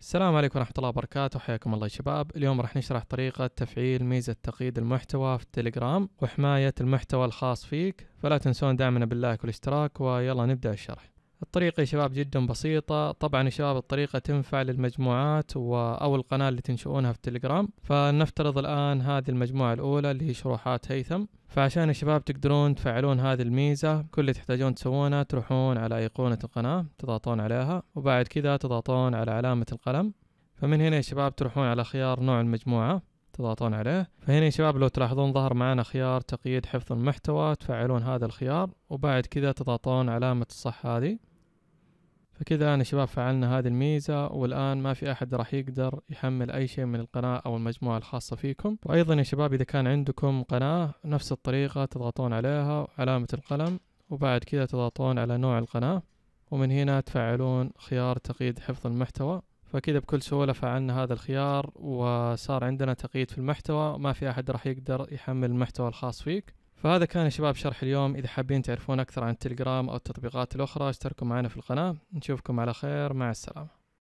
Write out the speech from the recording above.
السلام عليكم ورحمة الله وبركاته حياكم الله يا شباب اليوم راح نشرح طريقة تفعيل ميزة تقييد المحتوى في التليجرام وحماية المحتوى الخاص فيك فلا تنسون دعمنا باللايك والاشتراك ويلا نبدأ الشرح الطريقة يا شباب جدا بسيطة طبعا يا شباب الطريقة تنفع للمجموعات و... أو القناة اللي تنشؤونها في التليجرام فلنفترض الآن هذه المجموعة الأولى اللي هي شروحات هيثم فعشان يا شباب تقدرون تفعلون هذه الميزة كل اللي تحتاجون تسوونه تروحون على أيقونة القناة تضغطون عليها وبعد كذا تضغطون على علامة القلم فمن هنا يا شباب تروحون على خيار نوع المجموعة تضغطون عليه فهنا يا شباب لو تلاحظون ظهر معنا خيار تقييد حفظ المحتوى تفعلون هذا الخيار وبعد كذا تضغطون علامة الصح هذه فكذا أنا شباب فعلنا هذه الميزة والآن ما في أحد راح يقدر يحمل أي شيء من القناة أو المجموعة الخاصة فيكم وأيضا يا شباب إذا كان عندكم قناة نفس الطريقة تضغطون عليها علامة القلم وبعد كذا تضغطون على نوع القناة ومن هنا تفعلون خيار تقييد حفظ المحتوى فكذا بكل سهولة فعلنا هذا الخيار وصار عندنا تقييد في المحتوى ما في أحد راح يقدر يحمل المحتوى الخاص فيك فهذا كان يا شباب شرح اليوم إذا حابين تعرفون أكثر عن التليجرام أو التطبيقات الأخرى اشتركوا معنا في القناة نشوفكم على خير مع السلامة